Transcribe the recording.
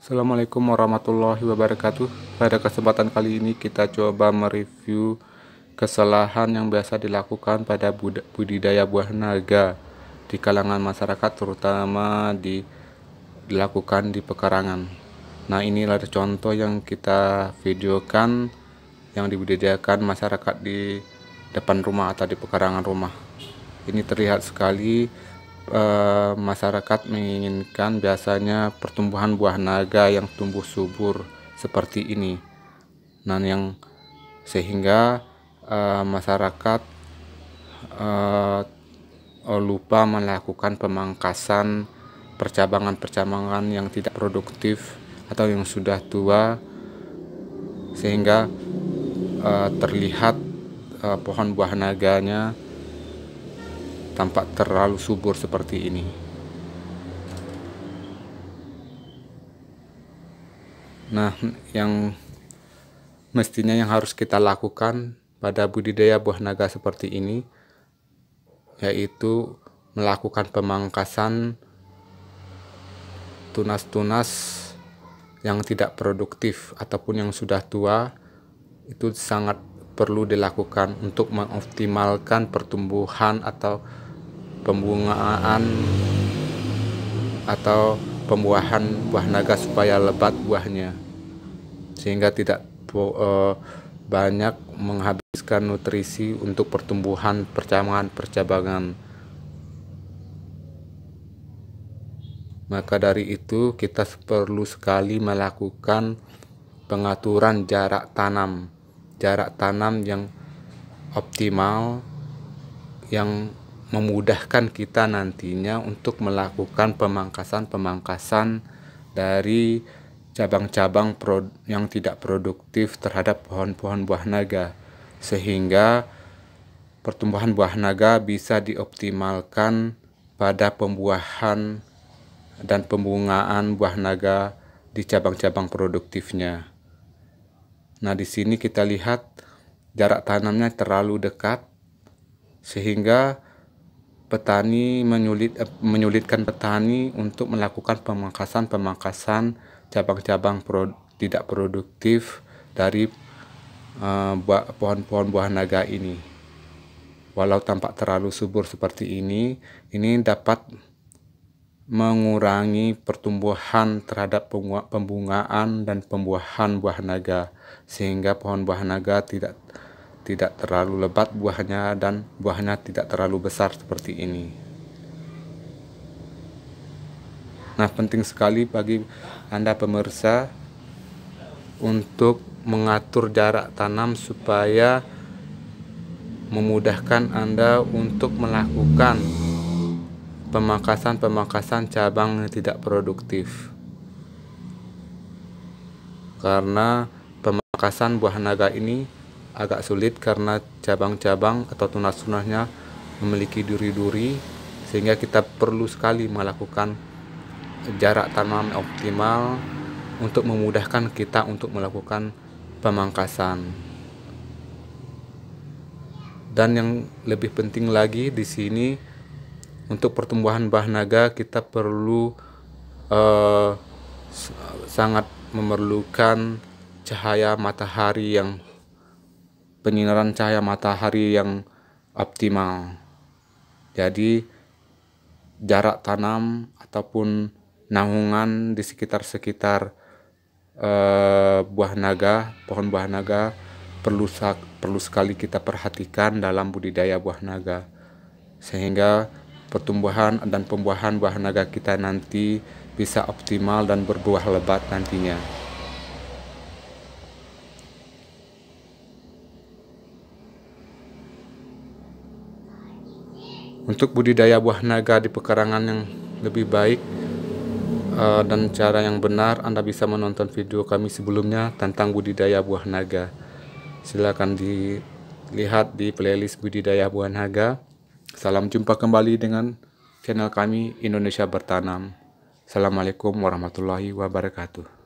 Assalamualaikum warahmatullahi wabarakatuh Pada kesempatan kali ini kita coba mereview kesalahan yang biasa dilakukan pada budidaya buah naga di kalangan masyarakat terutama di dilakukan di pekarangan Nah inilah contoh yang kita videokan yang dibudidayakan masyarakat di depan rumah atau di pekarangan rumah ini terlihat sekali e, masyarakat menginginkan biasanya pertumbuhan buah naga yang tumbuh subur seperti ini. Nah, yang sehingga e, masyarakat e, lupa melakukan pemangkasan percabangan-percabangan yang tidak produktif atau yang sudah tua sehingga uh, terlihat uh, pohon buah naganya tampak terlalu subur seperti ini. Nah, yang mestinya yang harus kita lakukan pada budidaya buah naga seperti ini yaitu melakukan pemangkasan tunas-tunas yang tidak produktif ataupun yang sudah tua itu sangat perlu dilakukan untuk mengoptimalkan pertumbuhan atau pembungaan atau pembuahan buah naga supaya lebat buahnya sehingga tidak eh, banyak menghabiskan nutrisi untuk pertumbuhan percabangan-percabangan maka dari itu kita perlu sekali melakukan pengaturan jarak tanam jarak tanam yang optimal yang memudahkan kita nantinya untuk melakukan pemangkasan-pemangkasan dari cabang-cabang yang tidak produktif terhadap pohon-pohon buah naga sehingga pertumbuhan buah naga bisa dioptimalkan pada pembuahan dan pembungaan buah naga di cabang-cabang produktifnya. Nah, di sini kita lihat jarak tanamnya terlalu dekat sehingga petani menyulit, eh, menyulitkan petani untuk melakukan pemangkasan-pemangkasan cabang-cabang pro, tidak produktif dari eh, pohon-pohon uh, buah, buah naga ini. Walau tampak terlalu subur seperti ini, ini dapat mengurangi pertumbuhan terhadap pembungaan dan pembuahan buah naga sehingga pohon buah naga tidak tidak terlalu lebat buahnya dan buahnya tidak terlalu besar seperti ini. Nah, penting sekali bagi Anda pemirsa untuk mengatur jarak tanam supaya memudahkan Anda untuk melakukan pemangkasan-pemangkasan cabang yang tidak produktif. Karena pemangkasan buah naga ini agak sulit karena cabang-cabang atau tunas-tunasnya memiliki duri-duri sehingga kita perlu sekali melakukan jarak tanam optimal untuk memudahkan kita untuk melakukan pemangkasan. Dan yang lebih penting lagi di sini untuk pertumbuhan buah naga kita perlu uh, sangat memerlukan cahaya matahari yang penyinaran cahaya matahari yang optimal. Jadi jarak tanam ataupun naungan di sekitar-sekitar uh, buah naga, pohon buah naga perlu perlu sekali kita perhatikan dalam budidaya buah naga sehingga pertumbuhan dan pembuahan buah naga kita nanti bisa optimal dan berbuah lebat nantinya. Untuk budidaya buah naga di pekarangan yang lebih baik eh, dan cara yang benar, Anda bisa menonton video kami sebelumnya tentang budidaya buah naga. Silakan dilihat di playlist budidaya buah naga Salam jumpa kembali dengan channel kami Indonesia Bertanam. Assalamualaikum warahmatullahi wabarakatuh.